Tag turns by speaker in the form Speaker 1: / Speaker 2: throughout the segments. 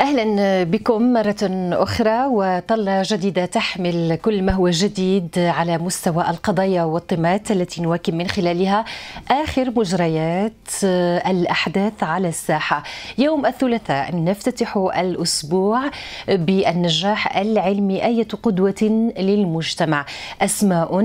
Speaker 1: اهلا بكم مره اخرى وطله جديده تحمل كل ما هو جديد على مستوى القضايا والطمات التي نواكب من خلالها اخر مجريات الاحداث على الساحه. يوم الثلاثاء نفتتح الاسبوع بالنجاح العلمي ايه قدوه للمجتمع. اسماء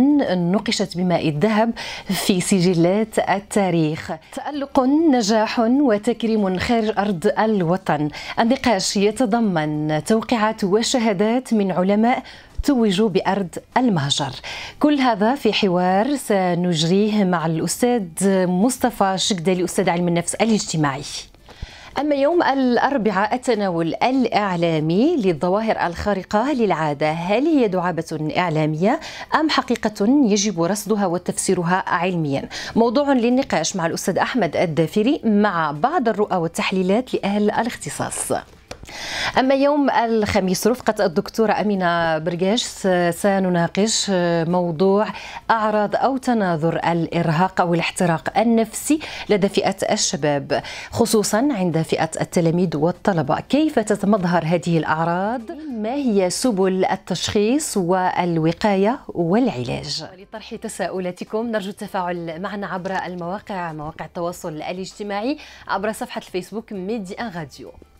Speaker 1: نقشت بماء الذهب في سجلات التاريخ. تالق نجاح وتكريم خارج ارض الوطن. النقاش النقاش يتضمن توقيعات وشهادات من علماء توجوا بأرض المهجر كل هذا في حوار سنجريه مع الأستاذ مصطفى شكدلي أستاذ علم النفس الاجتماعي أما يوم الأربعاء التناول الإعلامي للظواهر الخارقة للعادة هل هي دعابة إعلامية أم حقيقة يجب رصدها وتفسيرها علميا موضوع للنقاش مع الأستاذ أحمد الدافري مع بعض الرؤى والتحليلات لأهل الاختصاص أما يوم الخميس رفقة الدكتورة أمينة برجاش سنناقش آه، موضوع أعراض أو تناظر الإرهاق أو الاحتراق النفسي لدى فئة الشباب خصوصا عند فئة التلاميذ والطلبة كيف تتمظهر هذه الأعراض ما هي سبل التشخيص والوقاية والعلاج لطرح تساؤلاتكم نرجو التفاعل معنا عبر المواقع مواقع التواصل الاجتماعي عبر صفحة الفيسبوك ميدي ان راديو